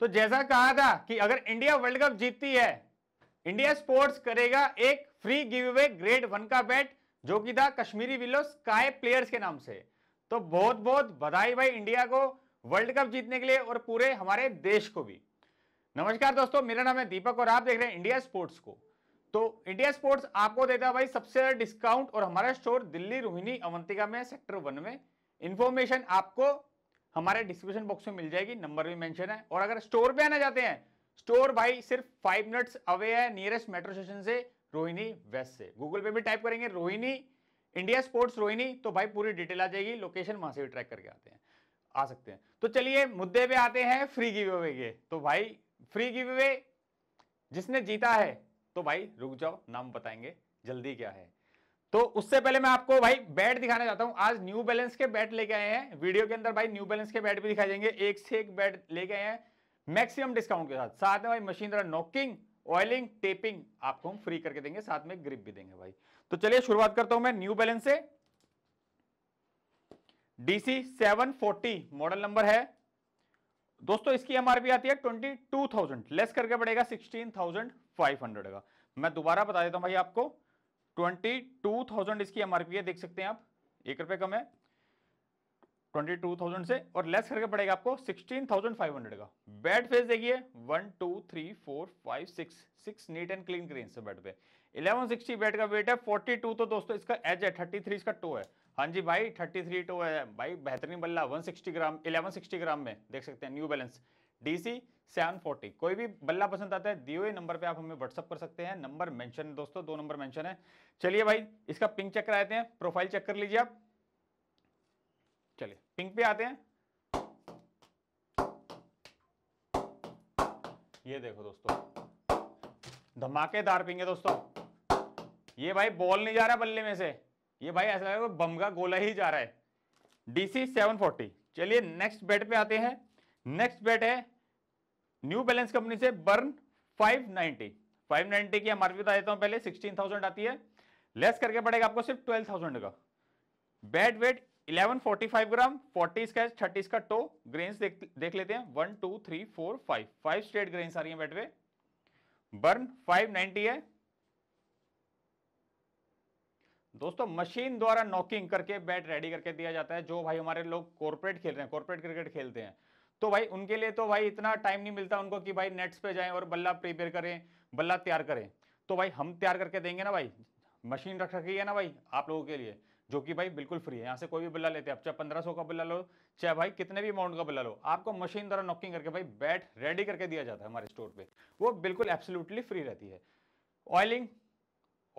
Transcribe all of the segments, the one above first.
तो जैसा कहा था कि अगर इंडिया वर्ल्ड कप जीतती है इंडिया स्पोर्ट्स करेगा एक free give away grade one का बैट जो कि था कश्मीरी विलो स्काई प्लेयर्स के नाम से तो बहुत बहुत बधाई भाई इंडिया को वर्ल्ड कप जीतने के लिए और पूरे हमारे देश को भी नमस्कार दोस्तों मेरा नाम है दीपक और आप देख रहे हैं इंडिया स्पोर्ट्स को तो इंडिया स्पोर्ट्स आपको देता है भाई सबसे ज्यादा डिस्काउंट और हमारा स्टोर दिल्ली रोहिणी अवंतिका में सेक्टर वन में इंफॉर्मेशन आपको हमारे डिस्क्रिप्शन बॉक्स में मिल जाएगी नंबर भी मेंशन है और अगर स्टोर पे आना चाहते हैं स्टोर भाई सिर्फ फाइव मिनट्स अवे है नियरेस्ट मेट्रो स्टेशन से रोहिणी वेस्ट से गूगल पे भी टाइप करेंगे रोहिणी इंडिया स्पोर्ट्स रोहिणी तो भाई पूरी डिटेल आ जाएगी लोकेशन वहां से भी ट्रैक करके आते हैं आ सकते हैं तो चलिए मुद्दे पे आते हैं फ्री गिव अवे के तो भाई फ्री गिव अवे जिसने जीता है तो भाई रुक जाओ नाम बताएंगे जल्दी क्या है तो उससे पहले मैं आपको भाई बैट दिखाना चाहता हूं आज न्यू बैलेंस के बैट लेके आए हैं वीडियो के अंदर भाई न्यू बैलेंस के बैट भी दिखाई देंगे एक से एक बैट लेके आए हैं मैक्सिमम डिस्काउंट के साथ साथ में भाई मशीन नॉकिंग ऑयलिंग टेपिंग आपको हम फ्री करके देंगे साथ में ग्रिप भी देंगे भाई तो चलिए शुरुआत करता हूं मैं न्यू बैलेंस से डीसी सेवन मॉडल नंबर है दोस्तों इसकी एमआरपी आती है ट्वेंटी लेस करके पड़ेगा सिक्सटीन का मैं दोबारा बता देता हूं भाई आपको ट्वेंटी टू थाउजेंड इसकी एमआरपी है देख सकते हैं आप एक रुपए कम है ट्वेंटी टू थाउजेंड से और लेस करके पड़ेगा आपको सिक्सटीन थाउजेंड फाइव हंड्रेड का बेड फेस देखिए one two three four five six six neat and clean green से बेड पे इलेवन सिक्सटी बेड का वेट है फोर्टी टू तो दोस्तों इसका एज है थर्टी थ्री इसका टो है हाँ जी भाई थर्टी थ्री टो है भाई बेहतरीन बल्ला one sixty gram eleven sixty gram में देख सकते हैं New Balance DC seven forty कोई भी बल्ला पसंद आता है दिए हुए नंबर पे आप हमें व्हाट्सअप कर सकते हैं नंबर मेंशन दोस्तों दो नंबर मेंशन है चलिए भाई इसका पिंक चेक कराते हैं प्रोफाइल चेक कर लीजिए आप चलिए पिंक पे आते हैं ये देखो दोस्तों धमाकेदार पिंक है दोस्तों ये भाई बॉल नहीं जा रहा बल्ले में से ये भाई ऐसा लग बम का गोला ही जा रहा है डीसी सेवन चलिए नेक्स्ट बैट पे आते हैं नेक्स्ट बैट है न्यू बैलेंस कंपनी से बर्न 590 590 की एमआरपी बता देता हूं पहले 16,000 आती है लेस करके पड़ेगा आपको सिर्फ 12,000 का बैड वेट 1145 ग्राम 40 इसका 30 इसका टो ग्रेन्स देख, देख लेते हैं one two three four five five straight grains आ रही है बैट पे बर्न 590 है दोस्तों मशीन द्वारा नॉकिंग करके बैट रेडी करके दिया जाता है जो भाई हमारे लोग कॉर्पोरेट खेल रहे हैं कॉर्पोरेट क्रिकेट खेलते हैं तो भाई उनके लिए तो भाई इतना टाइम नहीं मिलता उनको कि भाई नेट्स पे जाएं और बल्ला प्रिपेयर करें बल्ला तैयार करें तो भाई हम तैयार करके देंगे ना भाई मशीन रख रखी है ना भाई आप लोगों के लिए जो कि भाई बिल्कुल फ्री है यहाँ से कोई भी बल्ला लेते हैं आप चाहे पंद्रह सौ का बल्ला लो चाहे भाई कितने भी अमाउंट का बल्ला लो आपको मशीन द्वारा नॉकिंग करके भाई बैट रेडी करके दिया जाता है हमारे स्टोर पे वो बिल्कुल एब्सोल्युटली फ्री रहती है ऑयलिंग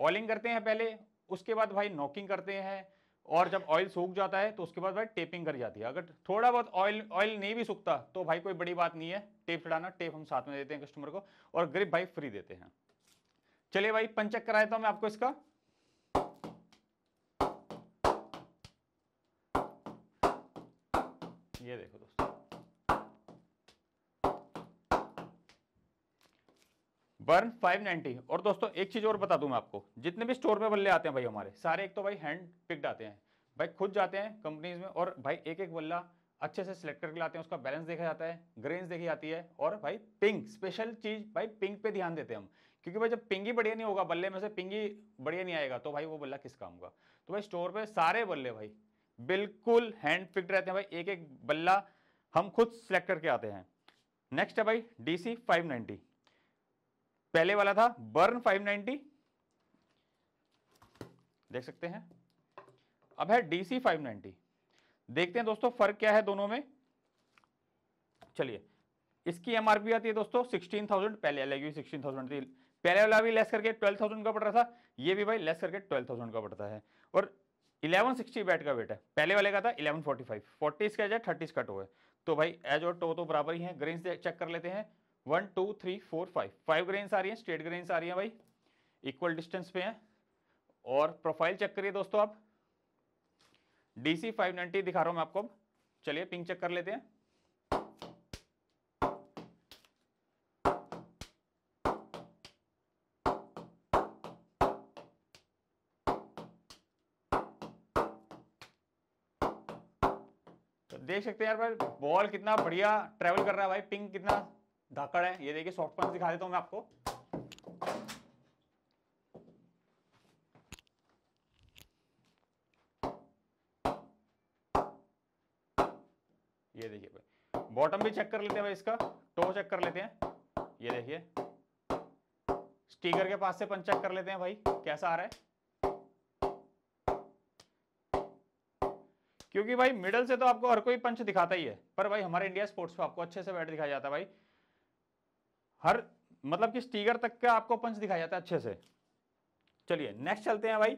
ऑयलिंग करते हैं पहले उसके बाद भाई नॉकिंग करते हैं और जब ऑयल सूख जाता है तो उसके बाद भाई टेपिंग कर जाती है अगर थोड़ा बहुत ऑयल ऑयल नहीं भी सूखता तो भाई कोई बड़ी बात नहीं है टेप चढ़ाना टेप हम साथ में देते हैं कस्टमर को और ग्रिप भाई फ्री देते हैं चलिए भाई पंचक कराया था तो मैं आपको इसका ये देखो दोस्तों बर्न 590 और दोस्तों एक चीज़ और बता दूं मैं आपको जितने भी स्टोर में बल्ले आते हैं भाई हमारे सारे एक तो भाई हैंड पिक्ड आते हैं भाई खुद जाते हैं कंपनीज में और भाई एक एक बल्ला अच्छे से सिलेक्ट करके लाते हैं उसका बैलेंस देखा जाता है ग्रेन्स देखी जाती है और भाई पिंक स्पेशल चीज़ भाई पिंक पे ध्यान देते हैं हम क्योंकि भाई जब पिंग ही बढ़िया नहीं होगा बल्ले में से पिंग ही बढ़िया नहीं आएगा तो भाई वो बल्ला किस काम का तो भाई स्टोर पे सारे बल्ले भाई बिल्कुल हैंड पिक्ड रहते हैं भाई एक एक बल्ला हम खुद सेलेक्ट करके आते हैं नेक्स्ट है भाई डी सी फाइव नाइन्टी पहले वाला था बर्न 590 देख सकते हैं अब है डीसी 590 देखते हैं दोस्तों फर्क क्या है दोनों में चलिए इसकी एमआरपी आती है दोस्तों 16,000 पहले अलग हुई 16,000 थी पहले वाला भी लेस करके 12,000 का पड़ रहा था ये भी भाई लेस करके 12,000 का पड़ता है और 1160 बैट का वेट है पहले वाले का था 1145 40 इसका जाए थर्टी कट टो है तो भाई एज और टो तो बराबर ही है ग्रीन से चेक कर लेते हैं one two three four five five grains आ रही हैं स्ट्रेट ग्रेन्स आ रही हैं भाई इक्वल डिस्टेंस पे हैं और प्रोफाइल चेक करिए दोस्तों आप डीसी 590 दिखा रहा हूं मैं आपको अब चलिए पिंक चेक कर लेते हैं तो देख सकते हैं यार भाई बॉल कितना बढ़िया ट्रैवल कर रहा है भाई पिंक कितना धाकड़ है ये देखिए सॉफ्ट पंच दिखा देता हूँ मैं आपको ये देखिए भाई बॉटम भी चेक कर लेते हैं भाई इसका टो चेक कर लेते हैं ये देखिए स्टीकर के पास से पंच चेक कर लेते हैं भाई कैसा आ रहा है क्योंकि भाई मिडल से तो आपको हर कोई पंच दिखाता ही है पर भाई हमारे इंडिया स्पोर्ट्स पे आपको अच्छे से बैट दिखाया जाता है भाई हर मतलब कि स्टीगर तक का आपको पंच दिखाया जाता है अच्छे से चलिए नेक्स्ट चलते हैं भाई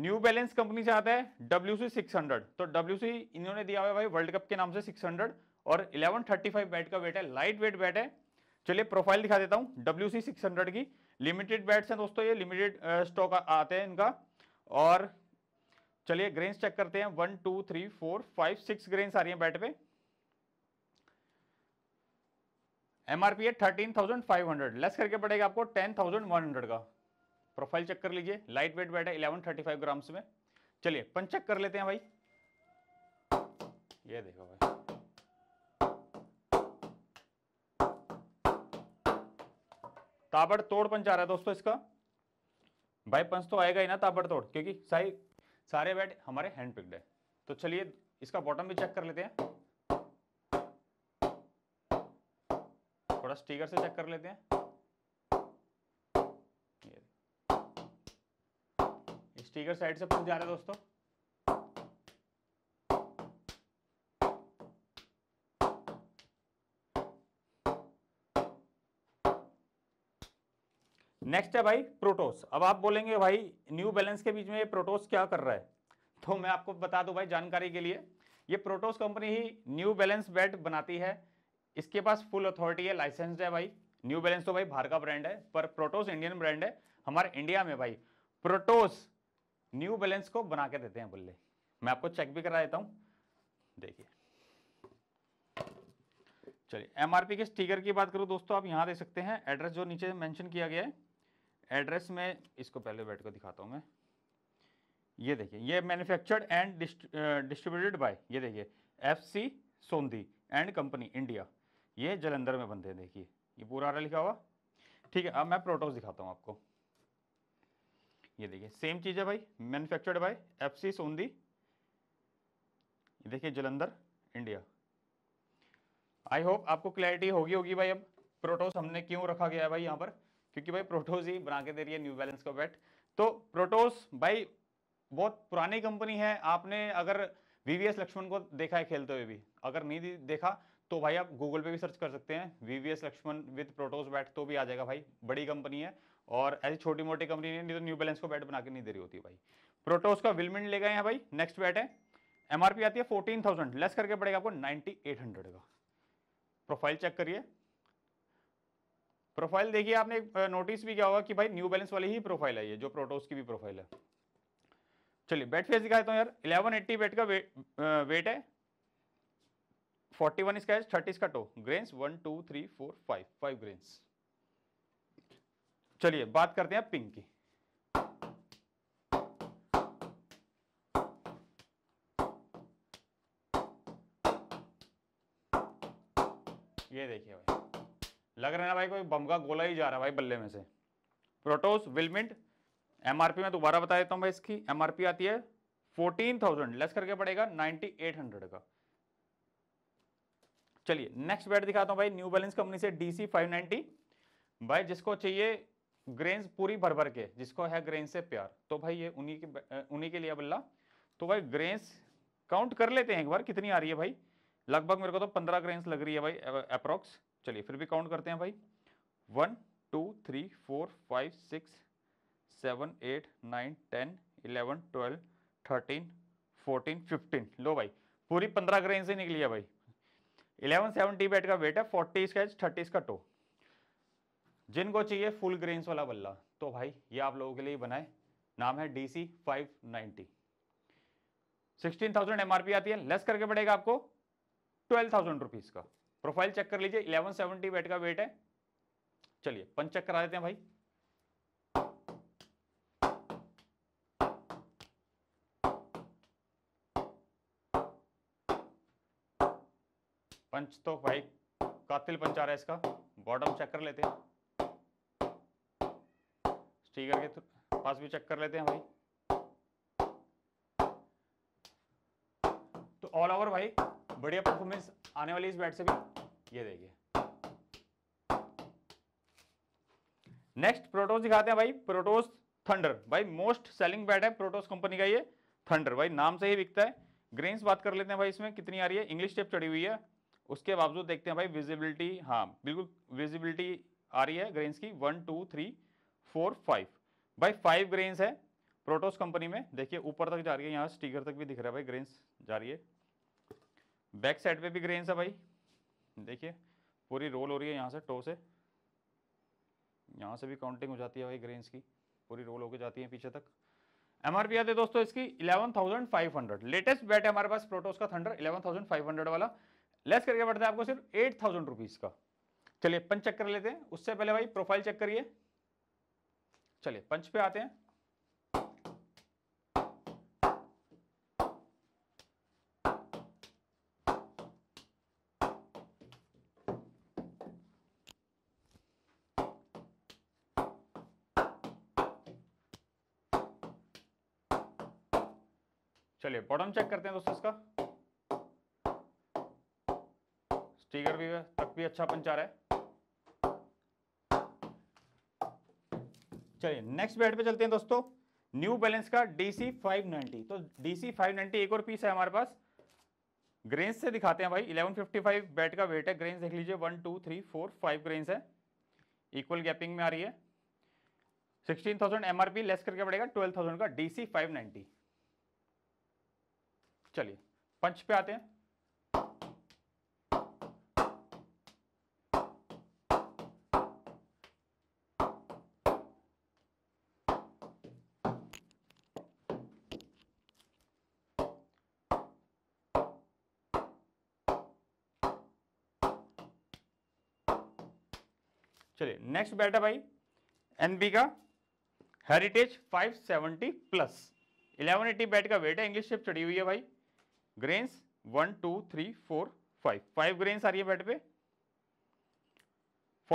न्यू बैलेंस कंपनी से आता है डब्ल्यू सी सिक्स हंड्रेड तो डब्ल्यू सी इन्होंने दिया हुआ भाई वर्ल्ड कप के नाम से सिक्स हंड्रेड और इलेवन थर्टी फाइव बैट का वेट है लाइट वेट बैट है चलिए प्रोफाइल दिखा देता हूँ डब्ल्यू सी सिक्स हंड्रेड की लिमिटेड बैट्स हैं दोस्तों ये लिमिटेड स्टॉक आते हैं इनका और चलिए ग्रेन्स चेक करते हैं one two three four five six grains आ रही हैं बैट पे एमआरपी है thirteen thousand five hundred less करके पड़ेगा आपको टेन थाउजेंड वन हंड्रेड का प्रोफाइल चेक कर लीजिए लाइट वेट बैट है इलेवन थर्टी फाइव ग्राम्स में चलिए पंच चेक कर लेते हैं भाई ये देखो भाई ताबड़ तोड़ पंच आ रहा है दोस्तों इसका भाई पंच तो आएगा ही ना ताबड़ तोड़ क्योंकि सारी सारे बैट हमारे हैंड पिक्ड है तो चलिए इसका बॉटम भी चेक कर लेते हैं थोड़ा स्टीकर से चेक कर लेते हैं स्टीकर साइड से पूछ जा रहे दोस्तों नेक्स्ट है भाई प्रोटोस अब आप बोलेंगे भाई न्यू बैलेंस के बीच में ये प्रोटोस क्या कर रहा है तो मैं आपको बता दूं भाई जानकारी के लिए ये प्रोटोस कंपनी ही न्यू बैलेंस बेड बनाती है इसके पास फुल अथॉरिटी है लाइसेंस है भाई न्यू बैलेंस तो भाई बाहर का ब्रांड है पर प्रोटोस इंडियन ब्रांड है हमारे इंडिया में भाई प्रोटोस न्यू बैलेंस को बना के देते हैं बुल्ले मैं आपको चेक भी करा देता हूँ देखिए चलिए एमआरपी के स्टिकर की बात करूँ दोस्तों आप यहाँ दे सकते हैं एड्रेस जो नीचे मेंशन किया गया है एड्रेस में इसको पहले बैठ कर दिखाता हूँ मैं ये देखिए ये मैन्युफैक्चर्ड एंड डिस्ट्रीब्यूटेड बाय ये देखिए F C Sondhi and company India ये जलंधर में बनते हैं देखिए ये पूरा आ लिखा हुआ ठीक है अब मैं प्रोटोस दिखाता हूँ आपको ये देखिए सेम चीज़ है भाई मैन्युफैक्चर्ड बाय एफसी सोंदी देखिए जलंधर इंडिया आई होप आपको क्लैरिटी होगी होगी भाई अब प्रोटोस हमने क्यों रखा गया है भाई यहाँ पर क्योंकि भाई प्रोटोस ही बना के दे रही है न्यू बैलेंस का बैट तो प्रोटोस भाई बहुत पुरानी कंपनी है आपने अगर वीवीएस लक्ष्मण को देखा है खेलते हुए भी अगर नहीं देखा तो भाई आप गूगल पे भी सर्च कर सकते हैं VVS Laxman with Protos bat तो भी आ जाएगा भाई बड़ी कंपनी है और ऐसी छोटी मोटी कंपनी नहीं तो न्यू बैलेंस को बैट बना के नहीं दे रही होती भाई प्रोटोस का विलमिन ले गए हैं भाई नेक्स्ट बैट है एम आती है फोर्टीन थाउजेंड लेस करके पड़ेगा आपको नाइनटी एट हंड्रेड का प्रोफाइल चेक करिए प्रोफाइल देखिए आपने नोटिस भी किया होगा कि भाई न्यू बैलेंस वाली ही प्रोफाइल है ये जो प्रोटोस की भी प्रोफाइल है चलिए बैट फेस दिखाता हूँ यार 1180 बैट का वे, वेट है फोर्टी वन इसका थर्टी इसका toe grains one two three four five five grains चलिए बात करते हैं पिंक की ये देखिए भाई लग रहा है ना भाई कोई बम का गोला ही जा रहा है भाई बल्ले में से प्रोटोस विलमिंट एमआरपी में दोबारा बता देता हूँ भाई इसकी एमआरपी आती है फोर्टीन थाउजेंड लेस करके पड़ेगा नाइनटी एट हंड्रेड का चलिए नेक्स्ट बैट दिखाता हूँ भाई न्यू बैलेंस कंपनी से डीसी 590 भाई जिसको चाहिए ग्रेन्स पूरी भर भर के जिसको है ग्रेन से प्यार तो भाई ये उन्हीं के उन्हीं के लिए बल्ला तो भाई ग्रेन्स काउंट कर लेते हैं एक बार कितनी आ रही है भाई लगभग मेरे को तो पंद्रह ग्रेन्स लग रही है भाई अप्रॉक्स चलिए फिर भी काउंट करते हैं भाई one two three four five six seven eight nine ten eleven twelve thirteen fourteen fifteen लो भाई पूरी पंद्रह ग्रेन से निकली है भाई इलेवन सेवेंटी बैट का वेट है फोर्टी इसका थर्टी इसका टो जिनको चाहिए फुल ग्रेन्स वाला बल्ला तो भाई ये आप लोगों के लिए बनाए नाम है D C five ninety sixteen thousand M आती है लेस करके पड़ेगा आपको ट्वेल्व थाउजेंड रुपीज़ का प्रोफाइल चेक कर लीजिए इलेवन सेवेंटी बैट का वेट है चलिए पंच चेक करा देते हैं भाई पंच तो भाई कातिल पंच आ रहा है इसका बॉटम चेक कर लेते हैं स्टीकर के पास भी चेक कर लेते हैं भाई तो ऑल ओवर भाई बढ़िया परफॉर्मेंस आने वाली इस बैट से भी ये देखिए नेक्स्ट प्रोटोस दिखाते हैं भाई प्रोटोस थंडर भाई मोस्ट सेलिंग बैट है प्रोटोस कंपनी का ये थंडर भाई नाम से ही बिकता है ग्रेन्स बात कर लेते हैं भाई इसमें कितनी आ रही है इंग्लिश टेप चढ़ी हुई है उसके बावजूद देखते हैं भाई विजिबिलिटी हाँ बिल्कुल विजिबिलिटी आ रही है ग्रेन्स की one two three four five भाई फाइव ग्रेन्स है प्रोटोस कंपनी में देखिए ऊपर तक जा रही है यहाँ स्टीकर तक भी दिख रहा है भाई ग्रेन्स जा रही है बैक साइड पे भी ग्रेन्स है भाई देखिए पूरी रोल हो रही है यहाँ से टो से यहाँ से भी काउंटिंग हो जाती है भाई ग्रेन्स की पूरी रोल होकर जाती है पीछे तक एम आर पी आते दोस्तों इसकी 11,500 लेटेस्ट बैट है हमारे पास प्रोटोस का थंडर 11,500 वाला लेस करके पड़ता है आपको सिर्फ एट थाउजेंड रुपीज़ का चलिए पंच चेक कर लेते हैं उससे पहले भाई प्रोफाइल चेक करिए चलिए पंच पे आते हैं चलिए बॉटम चेक करते हैं दोस्तों इसका स्पीकर भी है तक भी अच्छा पंचर है चलिए नेक्स्ट बैट पे चलते हैं दोस्तों न्यू बैलेंस का डीसी 590 तो डीसी 590 एक और पीस है हमारे पास ग्रेन्स से दिखाते हैं भाई 1155 बैट का वेट है ग्रेन्स देख लीजिए one two three four five grains है इक्वल गैपिंग में आ रही है 16,000 थाउजेंड लेस करके पड़ेगा 12,000 का डीसी 590 चलिए पंच पे आते हैं चलिए नेक्स्ट बैठा है भाई एनबी का हेरिटेज 570 प्लस 1180 बैट का वेट है इंग्लिश शेप चढ़ी हुई है भाई grains one two three four five five grains आ रही है बैट पे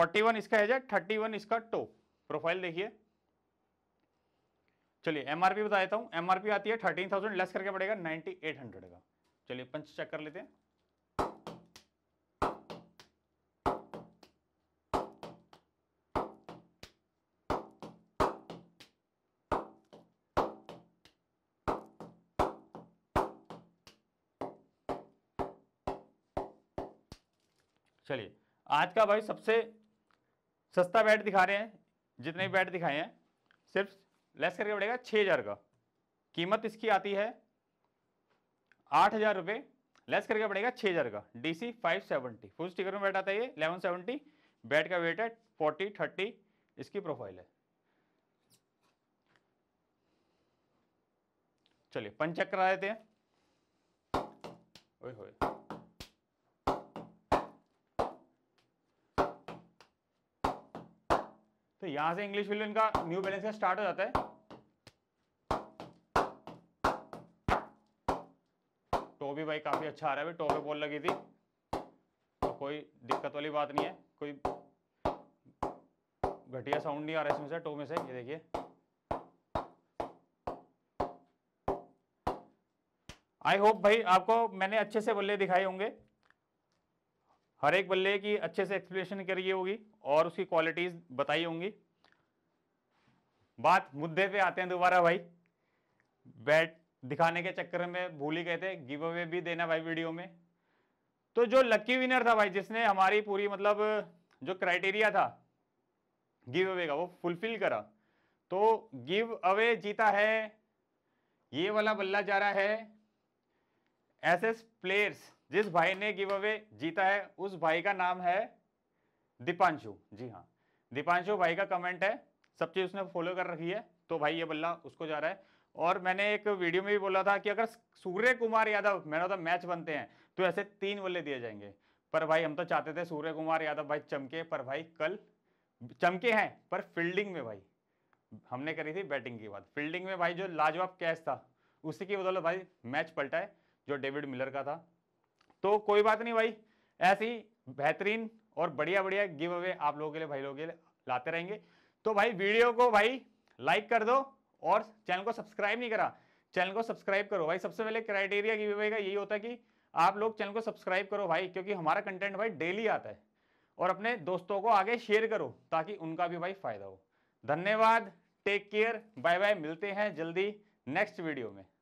41 इसका है थर्टी वन इसका टो प्रोफाइल देखिए चलिए एमआरपी बता देता हूं एमआरपी आती है थर्टीन थाउजेंड लेस करके पड़ेगा नाइनटी एट हंड्रेड का चलिए पंच चेक कर लेते हैं आज का भाई सबसे सस्ता बैट दिखा रहे हैं जितने भी बैट दिखाए हैं सिर्फ लेस करके पड़ेगा छः हज़ार का कीमत इसकी आती है आठ हज़ार रुपये लेस करके पड़ेगा छः हज़ार का D C five seventy full sticker में बैट आता है ये एलेवन सेवेंटी बैट का वेट है फोर्टी थर्टी इसकी प्रोफाइल है चलिए चक्कर करा देते हैं ओए होए तो यहां से इंग्लिश विलियन का न्यू बैलेंस का स्टार्ट हो जाता है टॉबी भाई काफी अच्छा आ रहा है टॉप पे बॉल लगी थी तो कोई दिक्कत वाली बात नहीं है कोई घटिया साउंड नहीं आ रहा है इसमें से टो में से ये देखिए आई होप भाई आपको मैंने अच्छे से बल्ले दिखाए होंगे हर एक बल्ले की अच्छे से एक्सप्लेनेशन करिए होगी और उसकी क्वालिटीज़ बताई होंगी बात मुद्दे पे आते हैं दोबारा भाई बैट दिखाने के चक्कर में भूल ही गए थे गिव अवे भी देना भाई वीडियो में तो जो लकी विनर था भाई जिसने हमारी पूरी मतलब जो क्राइटेरिया था गिव अवे का वो फुलफिल करा तो गिव अवे जीता है ये वाला बल्ला जा रहा है एस एस प्लेयर्स जिस भाई ने गिव अवे जीता है उस भाई का नाम है दीपांशु जी हाँ दीपांशु भाई का कमेंट है सब चीज़ उसने फॉलो कर रखी है तो भाई ये बल्ला उसको जा रहा है और मैंने एक वीडियो में भी बोला था कि अगर Surya Kumar Yadav man of the match बनते हैं तो ऐसे तीन बल्ले दिए जाएंगे पर भाई हम तो चाहते थे सूर्य कुमार यादव भाई चमके पर भाई कल चमके हैं पर फील्डिंग में भाई हमने करी थी बैटिंग की बात फील्डिंग में भाई जो लाजवाब कैच था उसी की बदौलत भाई मैच पलटा है जो डेविड मिलर का था तो कोई बात नहीं भाई ऐसी बेहतरीन और बढ़िया बढ़िया गिव अवे आप लोगों के लिए भाई लोगों के लिए लाते रहेंगे तो भाई वीडियो को भाई लाइक कर दो और चैनल को सब्सक्राइब नहीं करा चैनल को सब्सक्राइब करो भाई सबसे पहले क्राइटेरिया गिव अवे का यही होता है कि आप लोग चैनल को सब्सक्राइब करो भाई क्योंकि हमारा कंटेंट भाई डेली आता है और अपने दोस्तों को आगे शेयर करो ताकि उनका भी भाई फायदा हो धन्यवाद टेक केयर बाय बाय मिलते हैं जल्दी नेक्स्ट वीडियो में